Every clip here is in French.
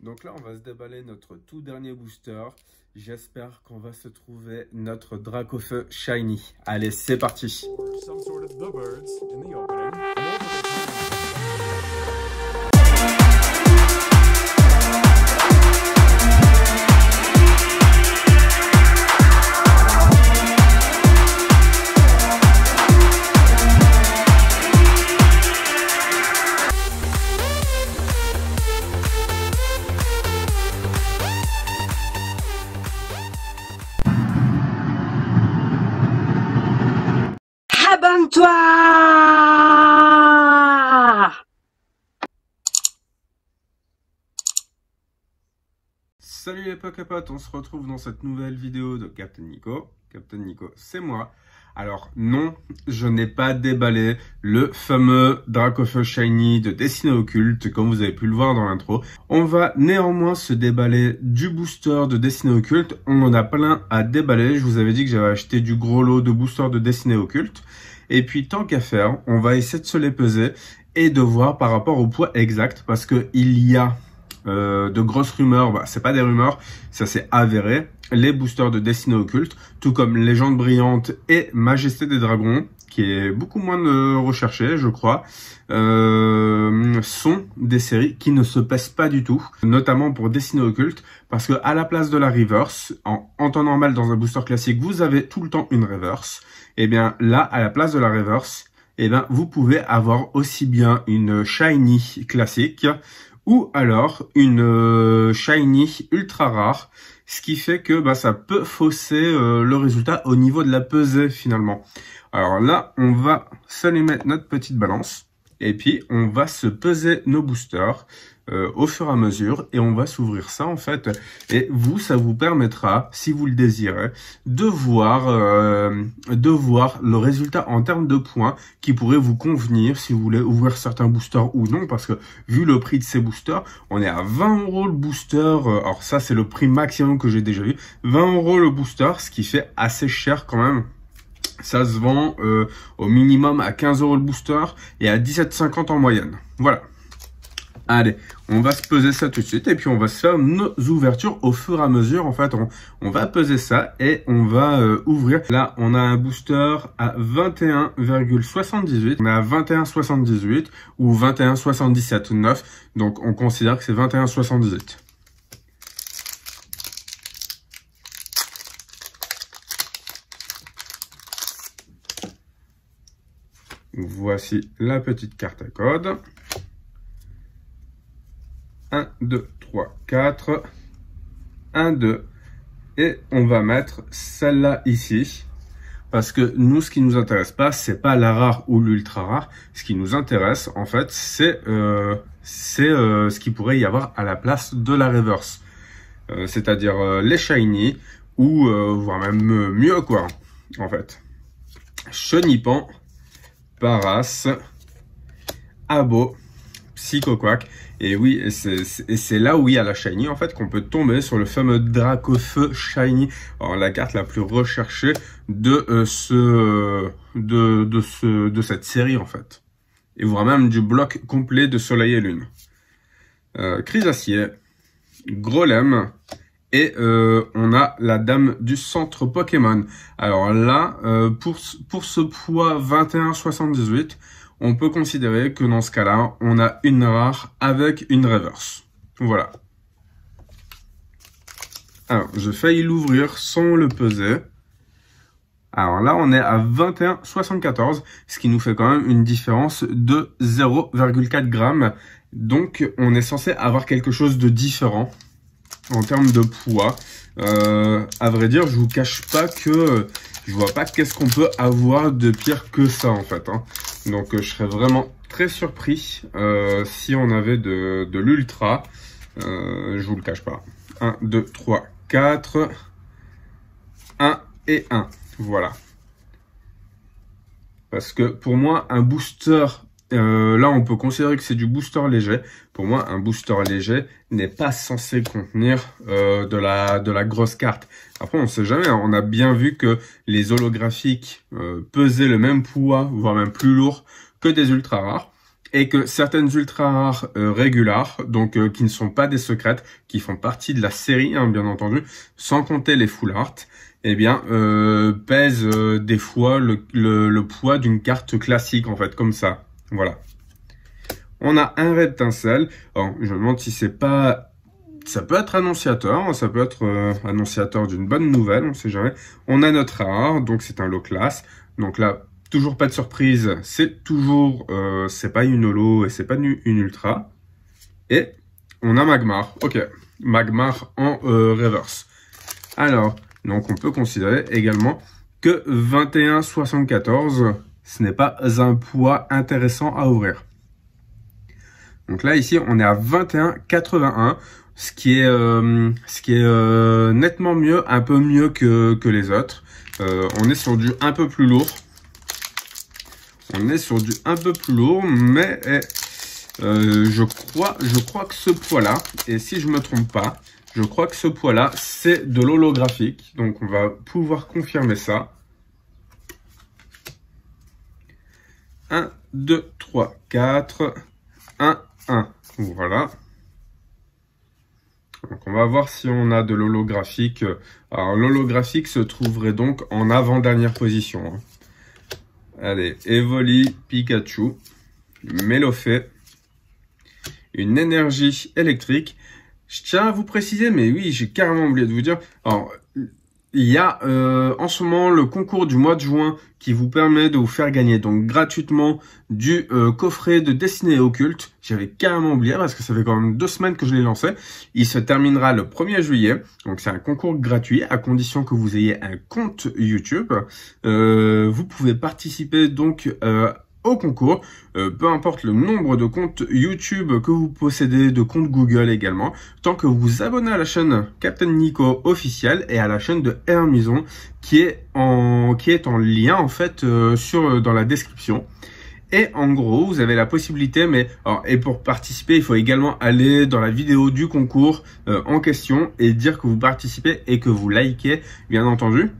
Donc là, on va se déballer notre tout dernier booster. J'espère qu'on va se trouver notre Dracofeu Shiny. Allez, c'est parti. Salut les Poképotes, on se retrouve dans cette nouvelle vidéo de Captain Nico. Captain Nico, c'est moi. Alors non, je n'ai pas déballé le fameux Dracofeu Shiny de Destiny Occulte, comme vous avez pu le voir dans l'intro. On va néanmoins se déballer du booster de Destiny Occulte. On en a plein à déballer. Je vous avais dit que j'avais acheté du gros lot de boosters de Destiny Occulte. Et puis tant qu'à faire, on va essayer de se les peser et de voir par rapport au poids exact, parce qu'il y a euh, de grosses rumeurs, bah, c'est pas des rumeurs, ça s'est avéré, les boosters de Destiny Occulte, tout comme Légende Brillante et Majesté des Dragons, qui est beaucoup moins euh, recherché, je crois, euh, sont des séries qui ne se pèsent pas du tout, notamment pour Destiny Occulte, parce que à la place de la reverse, en, en temps normal dans un booster classique, vous avez tout le temps une reverse, et eh bien là, à la place de la reverse, eh bien, vous pouvez avoir aussi bien une shiny classique ou alors une euh, shiny ultra rare, ce qui fait que bah, ça peut fausser euh, le résultat au niveau de la pesée finalement. Alors là, on va mettre notre petite balance et puis on va se peser nos boosters. Euh, au fur et à mesure et on va s'ouvrir ça en fait. Et vous, ça vous permettra, si vous le désirez, de voir, euh, de voir le résultat en termes de points qui pourrait vous convenir si vous voulez ouvrir certains boosters ou non parce que vu le prix de ces boosters, on est à 20 euros le booster. Alors ça, c'est le prix maximum que j'ai déjà vu. 20 euros le booster, ce qui fait assez cher quand même. Ça se vend euh, au minimum à 15 euros le booster et à 17,50 en moyenne. Voilà. Allez, on va se peser ça tout de suite et puis on va se faire nos ouvertures au fur et à mesure. En fait, on, va peser ça et on va euh, ouvrir. Là, on a un booster à 21,78. On est à 21,78 ou 21,77,9. Donc, on considère que c'est 21,78. Voici la petite carte à code. 1, 2, 3, 4. 1, 2. Et on va mettre celle-là ici. Parce que nous, ce qui nous intéresse pas, c'est pas la rare ou l'ultra rare. Ce qui nous intéresse, en fait, c'est euh, euh, ce qui pourrait y avoir à la place de la reverse. Euh, c'est-à-dire les shiny ou voire même mieux quoi, en fait. Chenipan, Paras, Abo, psychoquac Et oui, c'est là, où y a la Shiny, en fait, qu'on peut tomber sur le fameux Dracofeu Shiny, alors, la carte la plus recherchée de, euh, ce, de, ce, de cette série, en fait. Et voire même du bloc complet de Soleil et Lune. Euh, Acier, Grolem, et euh, on a la dame du centre Pokémon. Alors là, euh, pour, pour ce poids 21,78, on peut considérer que dans ce cas-là, on a une rare avec une reverse. Voilà. Alors, je failli l'ouvrir sans le peser. Alors là, on est à 21,74, ce qui nous fait quand même une différence de 0,4 grammes. Donc, on est censé avoir quelque chose de différent en termes de poids. Euh, à vrai dire, je vous cache pas que je vois pas qu'est-ce qu'on peut avoir de pire que ça en fait. Hein. Donc euh, je serais vraiment très surpris euh, si on avait de, de l'ultra. Euh, je vous le cache pas. 1, 2, 3, 4. 1 et 1. Voilà. Parce que pour moi, un booster euh, là, on peut considérer que c'est du booster léger. Pour moi, un booster léger n'est pas censé contenir euh, de, la, de la grosse carte. Après, on sait jamais. Hein. On a bien vu que les holographiques euh, pesaient le même poids, voire même plus lourd, que des ultra rares. Et que certaines ultra rares euh, régulaires, donc qui ne sont pas des secrètes, qui font partie de la série, hein, bien entendu, sans compter les full art, eh bien, pèsent des fois le, le poids d'une carte classique, en fait, comme ça. Voilà. On a un Red Alors, je me demande si c'est pas... Ça peut être annonciateur, ça peut être euh, annonciateur d'une bonne nouvelle, on ne sait jamais. On a notre rare, donc c'est un low class. Donc là, toujours pas de surprise, c'est toujours... Euh, c'est pas une holo et c'est pas une, ultra. Et on a Magmar. Ok, Magmar en euh, reverse. Alors, donc on peut considérer également que 21,74 ce n'est pas un poids intéressant à ouvrir. Donc là, ici, on est à 21,81, ce qui est, euh, ce qui est euh, nettement mieux, un peu mieux que, les autres. Euh, on est sur du un peu plus lourd. On est sur du un peu plus lourd, mais eh, je, crois, je crois que ce poids-là, et si je me trompe pas, je crois que ce poids-là, c'est de l'holographique. Donc, on va pouvoir confirmer ça. 1, 2, 3, 4, 1, 1. Voilà. Donc on va voir si on a de l'holographique. Alors l'holographique se trouverait donc en avant-dernière position. Hein. Allez, Evoli, Pikachu, Mélofée, une énergie électrique. Je tiens à vous préciser, mais oui, j'ai carrément oublié de vous dire. Alors, il y a euh, en ce moment le concours du mois de juin qui vous permet de vous faire gagner donc gratuitement du euh, coffret de destinée occulte. J'avais carrément oublié parce que ça fait quand même deux semaines que je l'ai lancé. Il se terminera le 1er juillet. Donc c'est un concours gratuit à condition que vous ayez un compte YouTube. Euh, vous pouvez participer donc au concours, euh, peu importe le nombre de comptes YouTube que vous possédez, de comptes Google également, tant que vous vous abonnez à la chaîne Captain Nico officiel et à la chaîne de Hermison qui est en, qui est en lien en fait euh, sur, euh, dans la description. Et en gros, vous avez la possibilité, mais et pour participer, il faut également aller dans la vidéo du concours en question et dire que vous participez et que vous likez, bien entendu.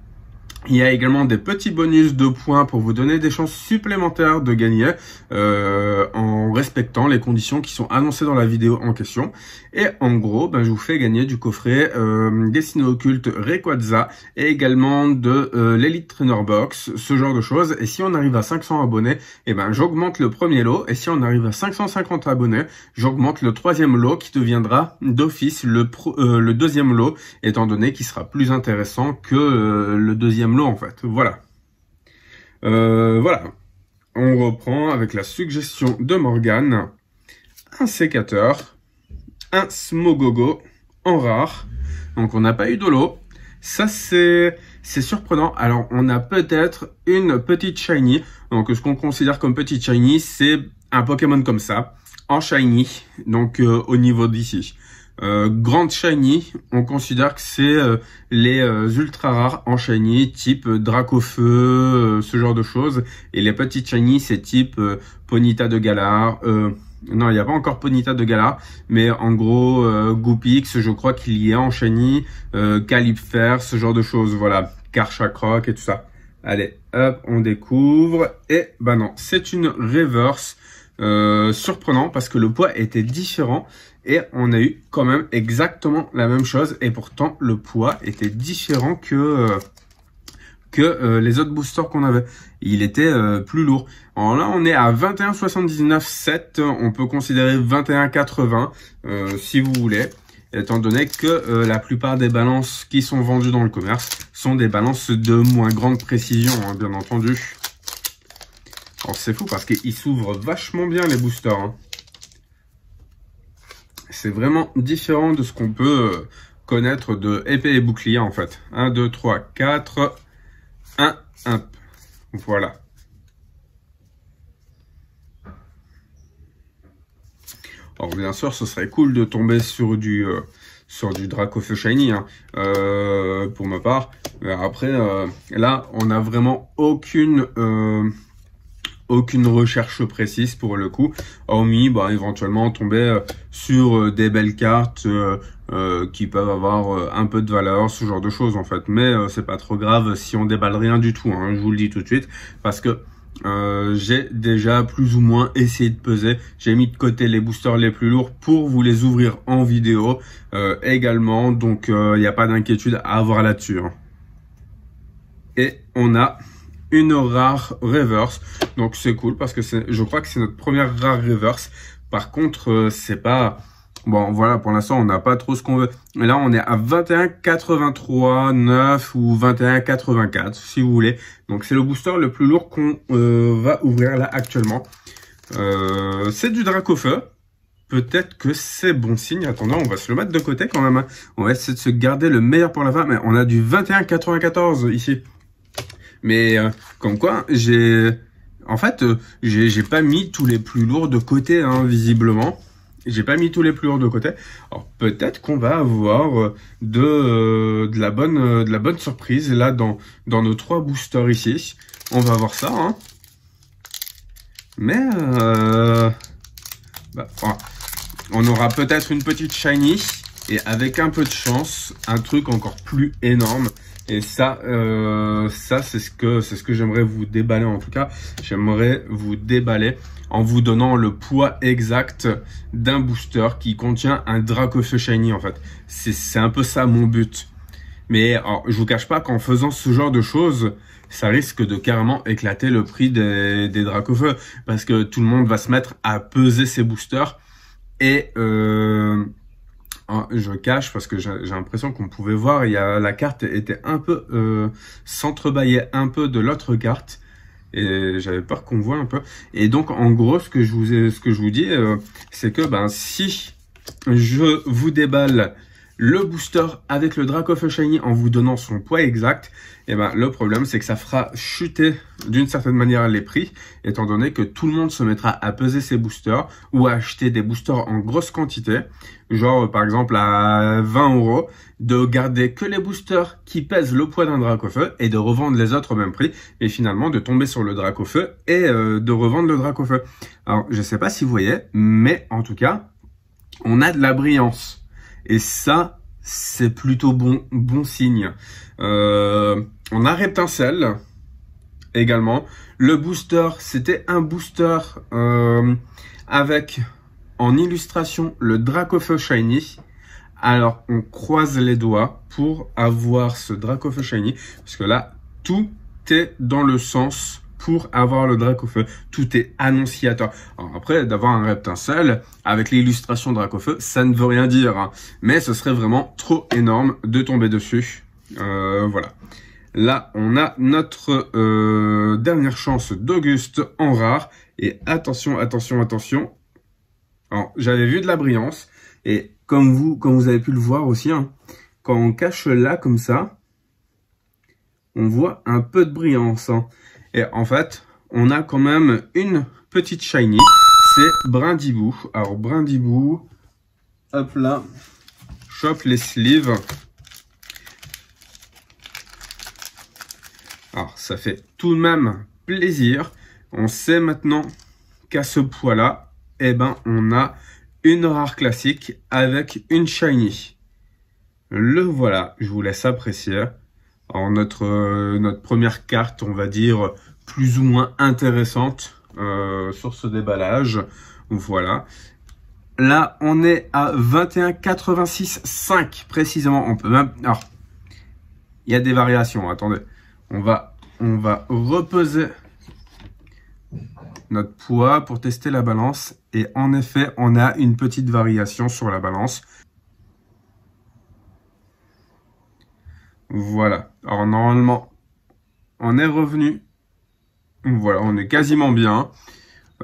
Il y a également des petits bonus de points pour vous donner des chances supplémentaires de gagner euh, en respectant les conditions qui sont annoncées dans la vidéo en question. Et en gros, ben, je vous fais gagner du coffret euh, Destiné Occulte Requaza et également de euh, l'Elite Trainer Box, ce genre de choses. Et si on arrive à 500 abonnés, et eh ben j'augmente le premier lot. Et si on arrive à 550 abonnés, j'augmente le troisième lot qui deviendra d'office le, euh, le deuxième lot, étant donné qu'il sera plus intéressant que le deuxième l'eau en fait. Voilà. Euh, voilà. On reprend avec la suggestion de Morgane. Un sécateur, un smogogo en rare. Donc on n'a pas eu de l'eau Ça c'est c'est surprenant. Alors on a peut-être une petite shiny. Donc ce qu'on considère comme petite shiny, c'est un Pokémon comme ça en shiny. Donc euh, au niveau d'ici. Euh, grande shiny, on considère que c'est euh, les euh, ultra rares en shiny, type euh, feu, ce genre de choses. Et les petites shiny, c'est type Ponita de Galar. non, il n'y a pas encore Ponita de Galar, mais en gros, Goopix, je crois qu'il y a en shiny, ce genre de choses, voilà. Croc et tout ça. Allez, hop, on découvre. Et bah non, c'est une reverse. surprenant parce que le poids était différent et on a eu quand même exactement la même chose et pourtant le poids était différent que euh, que euh, les autres boosters qu'on avait. Il était euh, plus lourd. Alors là, on est à 21,79,7. On peut considérer 21,80 si vous voulez, étant donné que la plupart des balances qui sont vendues dans le commerce sont des balances de moins grande précision, hein, bien entendu. c'est fou parce qu'ils s'ouvrent vachement bien les boosters. Hein. C'est vraiment différent de ce qu'on peut euh, connaître de épée et bouclier en fait. 1, 2, 3, 4, 1, 1. Voilà. Alors bien sûr, ce serait cool de tomber sur du euh, sur du Dracofeu Shiny, hein. euh, pour ma part. Après, là, on n'a vraiment aucune aucune recherche précise pour le coup, hormis bah, éventuellement tomber euh, sur euh, des belles cartes euh, qui peuvent avoir un peu de valeur, ce genre de choses en fait. Mais c'est pas trop grave si on déballe rien du tout, hein, je vous le dis tout de suite, parce que j'ai déjà plus ou moins essayé de peser. J'ai mis de côté les boosters les plus lourds pour vous les ouvrir en vidéo également, donc il n'y a pas d'inquiétude à avoir là-dessus. Hein. Et on a une rare reverse. Donc c'est cool parce que je crois que c'est notre première rare reverse. Par contre, euh, c'est pas... Bon, voilà, pour l'instant, on n'a pas trop ce qu'on veut. mais là, on est à 21,839 9 ou 21,84, si vous voulez. Donc, c'est le booster le plus lourd qu'on euh, va ouvrir là actuellement. Euh, c'est du drac au feu. Peut-être que c'est bon signe. Attendant, on va se le mettre de côté quand même. On va essayer de se garder le meilleur pour la fin. Mais on a du 21,94 ici. Mais euh, comme quoi, j'ai... En fait, euh, j'ai pas mis tous les plus lourds de côté, hein, visiblement. J'ai pas mis tous les plus lourds de côté. Alors peut-être qu'on va avoir euh, de, de, la bonne, de la bonne surprise là dans, dans nos trois boosters ici. On va avoir ça. Hein. Mais bah, on aura peut-être une petite shiny et avec un peu de chance, un truc encore plus énorme. Et ça, euh, ça c'est ce que c'est ce que j'aimerais vous déballer en tout cas. J'aimerais vous déballer en vous donnant le poids exact d'un booster qui contient un Dracofeu Shiny en fait. C'est un peu ça mon but. Mais alors, je vous cache pas qu'en faisant ce genre de choses, ça risque de carrément éclater le prix des, des Dracofeu. Parce que tout le monde va se mettre à peser ses boosters et... Euh, je cache parce que j'ai l'impression qu'on pouvait voir, il la carte était un peu euh, s'entrebâillait un peu de l'autre carte et j'avais peur qu'on voit un peu. Et donc en gros, ce que je vous ce que je vous dis, euh, c'est que ben si je vous déballe le booster avec le Dracofeu Shiny en vous donnant son poids exact, eh ben, le problème, c'est que ça fera chuter d'une certaine manière les prix, étant donné que tout le monde se mettra à peser ses boosters ou à acheter des boosters en grosse quantité, genre par exemple à 20 euros, de garder que les boosters qui pèsent le poids d'un drac au feu et de revendre les autres au même prix, et finalement de tomber sur le drac au feu et euh, de revendre le drac au feu. Alors, je sais pas si vous voyez, mais en tout cas, on a de la brillance. Et ça, c'est plutôt bon, bon signe. Euh, on a Reptincelle également. Le booster, c'était un booster euh, avec en illustration le Dracofeu Shiny. Alors, on croise les doigts pour avoir ce Dracofeu Shiny, parce que là, tout est dans le sens pour avoir le Dracofeu. Tout est annonciateur. après, d'avoir un seul avec l'illustration Dracofeu, ça ne veut rien dire. Hein. Mais ce serait vraiment trop énorme de tomber dessus. Euh, voilà. Là, on a notre euh, dernière chance d'Auguste en rare. Et attention, attention, attention. J'avais vu de la brillance. Et comme vous, comme vous avez pu le voir aussi, hein, quand on cache là comme ça, on voit un peu de brillance. Hein en fait, on a quand même une petite shiny. C'est Brindibou. Alors, Brindibou, hop là, chope les sleeves. Alors, ça fait tout de même plaisir. On sait maintenant qu'à ce poids-là, eh ben, on a une rare classique avec une shiny. Le voilà, je vous laisse apprécier. Alors notre, euh, notre première carte, on va dire, plus ou moins intéressante euh, sur ce déballage. Voilà. Là, on est à 21,86,5 précisément. On peut même... Alors, il y a des variations. Attendez, on va, on va reposer notre poids pour tester la balance. Et en effet, on a une petite variation sur la balance. Voilà. Alors normalement, on est revenu. Voilà, on est quasiment bien.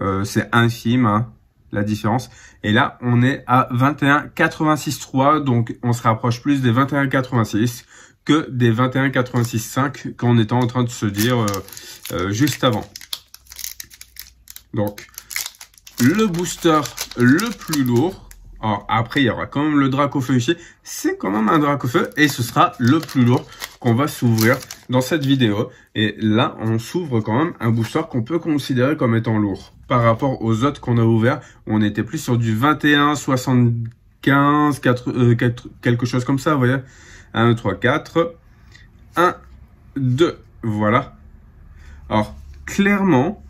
Euh, c'est infime, hein, la différence. Et là, on est à 21,86,3. Donc, on se rapproche plus des 21,86 que des 21,86,5 qu'on était en train de se dire euh, euh, juste avant. Donc, le booster le plus lourd alors après, il y aura quand même le feu ici. C'est quand même un Feu et ce sera le plus lourd qu'on va s'ouvrir dans cette vidéo. Et là, on s'ouvre quand même un booster qu'on peut considérer comme étant lourd. Par rapport aux autres qu'on a ouverts, on était plus sur du 21, 75, euh, quelque chose comme ça, vous voyez. 1, 3, 4, 1, 2, voilà. Alors, clairement,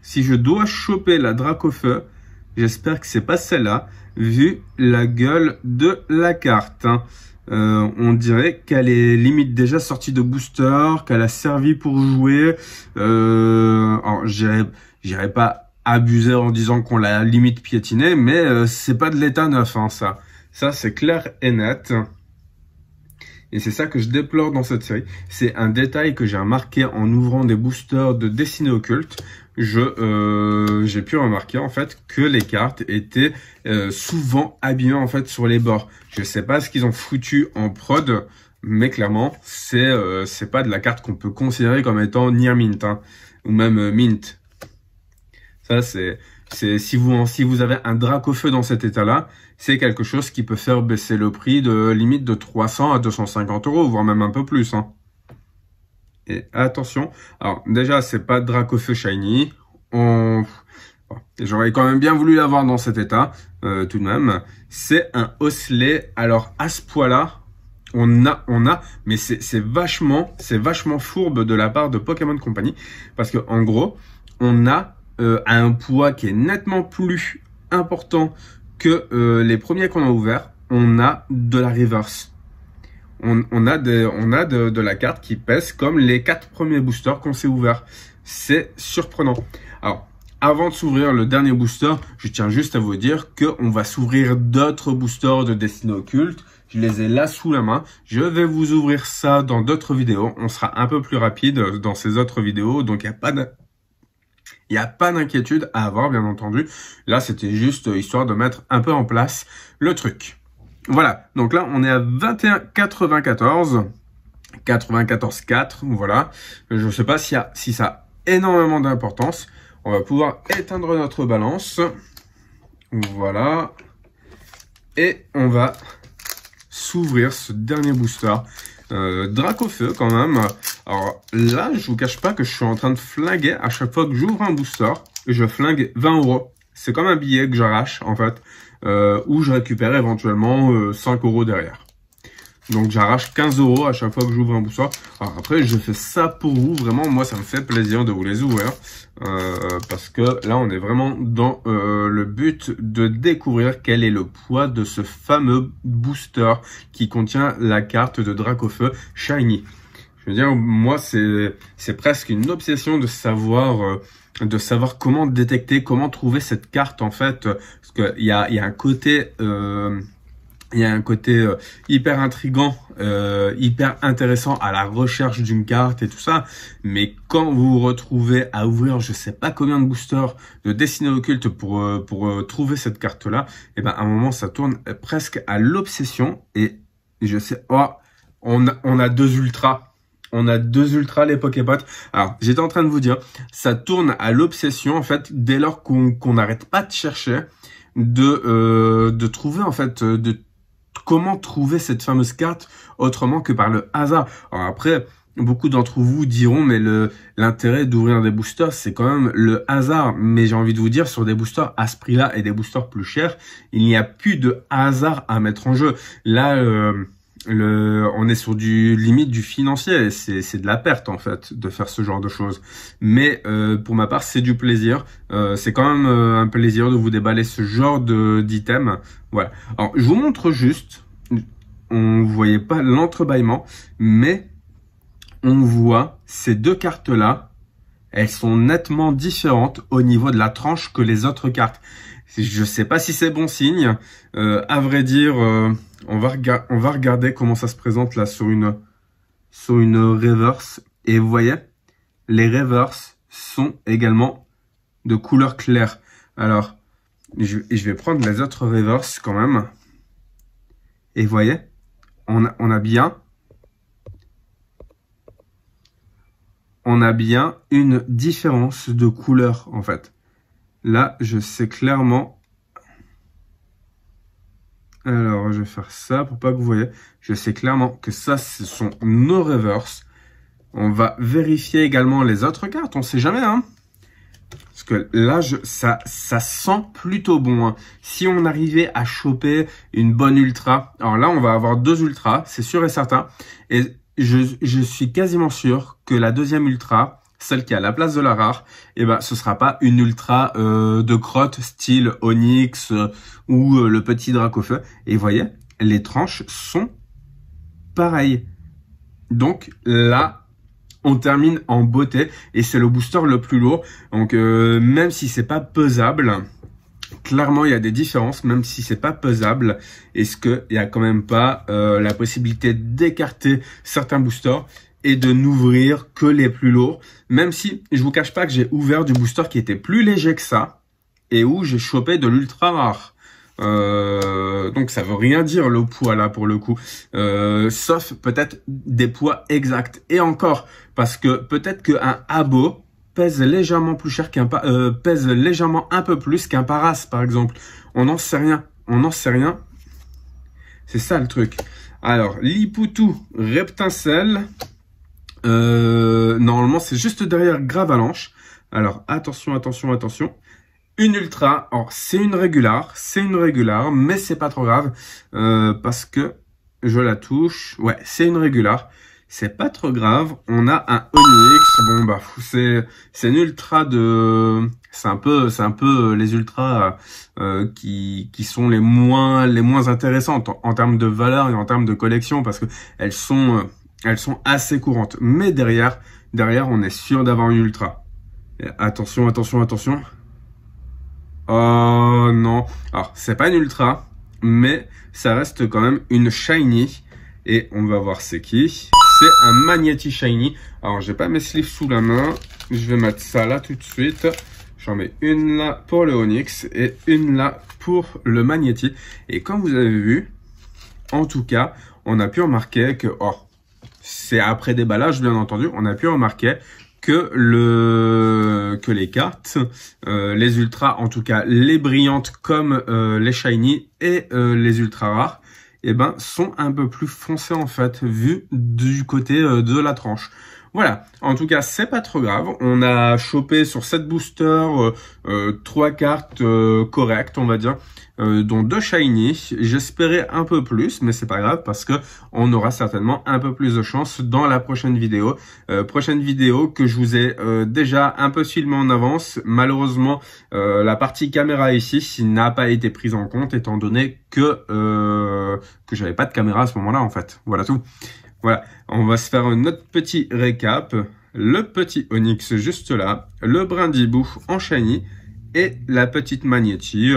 si je dois choper la Feu, j'espère que c'est pas celle-là vu la gueule de la carte. Hein. Euh, on dirait qu'elle est limite déjà sortie de booster, qu'elle a servi pour jouer. Euh, alors, j'irai pas abuser en disant qu'on l'a limite piétinée, mais euh, c'est pas de l'état neuf, hein, ça. Ça, c'est clair et net. Et c'est ça que je déplore dans cette série. C'est un détail que j'ai remarqué en ouvrant des boosters de Destiny Occulte je euh, j'ai pu remarquer en fait que les cartes étaient euh, souvent abîmées en fait sur les bords. Je sais pas ce qu'ils ont foutu en prod, mais clairement c'est euh, c'est pas de la carte qu'on peut considérer comme étant near mint hein, ou même mint. Ça c'est c'est si vous si vous avez un drac au feu dans cet état-là, c'est quelque chose qui peut faire baisser le prix de limite de 300 à 250 euros, voire même un peu plus. Hein attention, alors déjà, c'est pas Dracofeu Shiny. J'aurais quand même bien voulu l'avoir dans cet état, euh, tout de même. C'est un osselet. Alors, à ce poids-là, on a, on a, mais c'est vachement, c'est vachement fourbe de la part de Pokémon Company, parce que en gros, on a euh, un poids qui est nettement plus important que euh, les premiers qu'on a ouverts. On a de la reverse on, a, on a de, la carte qui pèse comme les quatre premiers boosters qu'on s'est ouverts. C'est surprenant. Alors, avant de s'ouvrir le dernier booster, je tiens juste à vous dire qu'on va s'ouvrir d'autres boosters de destin Occulte. Je les ai là sous la main. Je vais vous ouvrir ça dans d'autres vidéos. On sera un peu plus rapide dans ces autres vidéos. Donc, il a pas de... Il n'y a pas d'inquiétude à avoir, bien entendu. Là, c'était juste histoire de mettre un peu en place le truc. Voilà, donc là on est à 21,94. 94,4, voilà. Je ne sais pas si, ça a énormément d'importance. On va pouvoir éteindre notre balance. Voilà. Et on va s'ouvrir ce dernier booster. Euh, au feu quand même. Alors là, je vous cache pas que je suis en train de flinguer à chaque fois que j'ouvre un booster. Je flingue 20 euros. C'est comme un billet que j'arrache en fait. Euh, où je récupère éventuellement 5 euh, euros derrière. Donc j'arrache 15 euros à chaque fois que j'ouvre un booster. après, je fais ça pour vous. Vraiment, moi, ça me fait plaisir de vous les ouvrir. Euh, parce que là, on est vraiment dans le but de découvrir quel est le poids de ce fameux booster qui contient la carte de Dracofeu Shiny. Je veux dire, moi, c'est presque une obsession de savoir de savoir comment détecter, comment trouver cette carte en fait, euh, parce qu'il y a, y a un côté euh, y a un côté euh, hyper intrigant, hyper intéressant à la recherche d'une carte et tout ça. Mais quand vous vous retrouvez à ouvrir je sais pas combien de boosters de dessinés occultes pour, pour trouver cette carte-là, et eh ben à un moment ça tourne presque à l'obsession. Et je sais, oh, on on a deux ultras on a deux ultras, les Pokébots. Alors, j'étais en train de vous dire, ça tourne à l'obsession, en fait, dès lors qu'on n'arrête pas de chercher, de, euh, de trouver, en fait, euh, de comment trouver cette fameuse carte autrement que par le hasard. Alors après, beaucoup d'entre vous diront, mais l'intérêt d'ouvrir des boosters, c'est quand même le hasard. Mais j'ai envie de vous dire, sur des boosters à ce prix-là et des boosters plus chers, il n'y a plus de hasard à mettre en jeu. Là... Euh, le, on est sur du limite du financier. C'est de la perte en fait de faire ce genre de choses. Mais euh, pour ma part, c'est du plaisir. Euh, c'est quand même euh, un plaisir de vous déballer ce genre d'item. Voilà. Alors, je vous montre juste. On voyait pas l'entrebâillement, mais on voit ces deux cartes là. Elles sont nettement différentes au niveau de la tranche que les autres cartes. Je sais pas si c'est bon signe. à vrai dire. On va, regarder comment ça se présente là sur une, sur une reverse. Et vous voyez, les reverse sont également de couleur claire. Alors, je, vais prendre les autres reverse quand même. Et vous voyez, on on a bien on a bien une différence de couleur en fait. Là, je sais clairement alors, je vais faire ça pour pas que vous voyez. Je sais clairement que ça, ce sont nos reverse. On va vérifier également les autres cartes. On sait jamais, hein. Parce que là, je, ça, ça sent plutôt bon. Hein. Si on arrivait à choper une bonne ultra, alors là, on va avoir deux ultras, c'est sûr et certain. Et je, je suis quasiment sûr que la deuxième ultra, celle qui est à la place de la rare, et eh ne ben ce sera pas une ultra euh, de crotte style Onyx euh, ou euh, le petit drac feu. Et vous voyez, les tranches sont pareilles. Donc là, on termine en beauté et c'est le booster le plus lourd. Donc même si c'est pas pesable, clairement il y a des différences même si c'est pas pesable est-ce qu'il n'y a quand même pas la possibilité d'écarter certains boosters et de n'ouvrir que les plus lourds, même si je vous cache pas que j'ai ouvert du booster qui était plus léger que ça, et où j'ai chopé de l'ultra rare. Euh, donc ça veut rien dire le poids là pour le coup, euh, sauf peut-être des poids exacts. Et encore, parce que peut-être qu'un abo pèse légèrement plus cher qu'un euh, pèse légèrement un peu plus qu'un paras par exemple. On n'en sait rien, on n'en sait rien. C'est ça le truc. Alors, l'Iputu Reptincelle, euh, normalement, c'est juste derrière Gravalanche. Alors, attention, attention, attention. Une ultra, Or, c'est une régular, c'est une régular, mais c'est pas trop grave, euh, parce que je la touche, ouais, c'est une régular, c'est pas trop grave, on a un Onyx, bon bah c'est c'est une ultra de, c'est un peu c'est un peu euh, les ultras euh, qui, qui sont les moins les moins intéressantes en, termes de valeur et en termes de collection, parce que elles sont euh, elles sont assez courantes. Mais derrière, derrière, on est sûr d'avoir une ultra. attention, attention, attention. Oh non. Alors, c'est pas une ultra, mais ça reste quand même une shiny. Et on va voir c'est qui. C'est un magnéti Shiny. Alors, j'ai pas mes sleeves sous la main. Je vais mettre ça là tout de suite. J'en mets une là pour le Onyx et une là pour le Magneti. Et comme vous avez vu, en tout cas, on a pu remarquer que, oh, c'est après déballage, bien entendu, on a pu remarquer que le que les cartes, euh, les ultras, en tout cas les brillantes comme euh, les shiny et euh, les ultra rares, eh ben sont un peu plus foncées en fait vu du côté de la tranche. Voilà, en tout cas, c'est pas trop grave. On a chopé sur 7 boosters euh, 3 euh, cartes euh, correctes, on va dire, euh, dont deux shiny. J'espérais un peu plus, mais c'est pas grave parce que on aura certainement un peu plus de chance dans la prochaine vidéo. prochaine vidéo que je vous ai déjà un peu filmée en avance. Malheureusement, la partie caméra ici n'a pas été prise en compte étant donné que que j'avais pas de caméra à ce moment-là en fait. Voilà tout. Voilà, on va se faire notre petit récap. Le petit Onyx juste là, le brindibou en shiny et la petite Magnétie.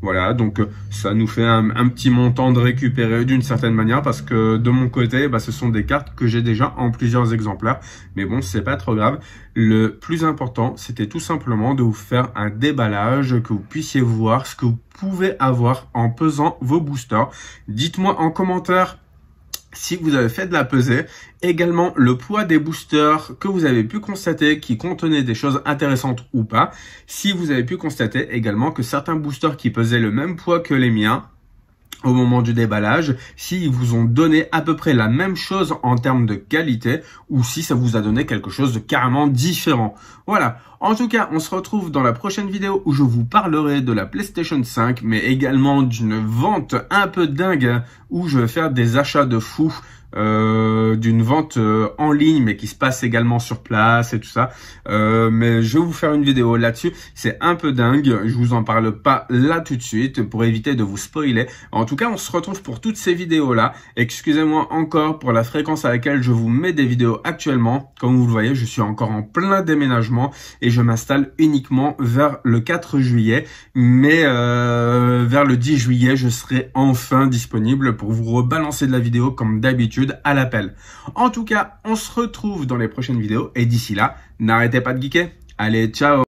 Voilà, donc ça nous fait un, un petit montant de récupérer d'une certaine manière parce que de mon côté, bah, ce sont des cartes que j'ai déjà en plusieurs exemplaires. Mais bon, c'est pas trop grave. Le plus important, c'était tout simplement de vous faire un déballage, que vous puissiez voir ce que vous pouvez avoir en pesant vos boosters. Dites-moi en commentaire si vous avez fait de la pesée. Également le poids des boosters que vous avez pu constater qui contenaient des choses intéressantes ou pas. Si vous avez pu constater également que certains boosters qui pesaient le même poids que les miens au moment du déballage, s'ils vous ont donné à peu près la même chose en termes de qualité ou si ça vous a donné quelque chose de carrément différent. Voilà. En tout cas, on se retrouve dans la prochaine vidéo où je vous parlerai de la PlayStation 5, mais également d'une vente un peu dingue où je vais faire des achats de fou euh, d'une vente euh, en ligne, mais qui se passe également sur place et tout ça. Euh, mais je vais vous faire une vidéo là-dessus. C'est un peu dingue. Je vous en parle pas là tout de suite pour éviter de vous spoiler. En tout cas, on se retrouve pour toutes ces vidéos-là. Excusez-moi encore pour la fréquence à laquelle je vous mets des vidéos actuellement. Comme vous le voyez, je suis encore en plein déménagement et je m'installe uniquement vers le 4 juillet. Mais vers le 10 juillet, je serai enfin disponible pour vous rebalancer de la vidéo comme d'habitude à l'appel. En tout cas, on se retrouve dans les prochaines vidéos et d'ici là, n'arrêtez pas de geeker. Allez, ciao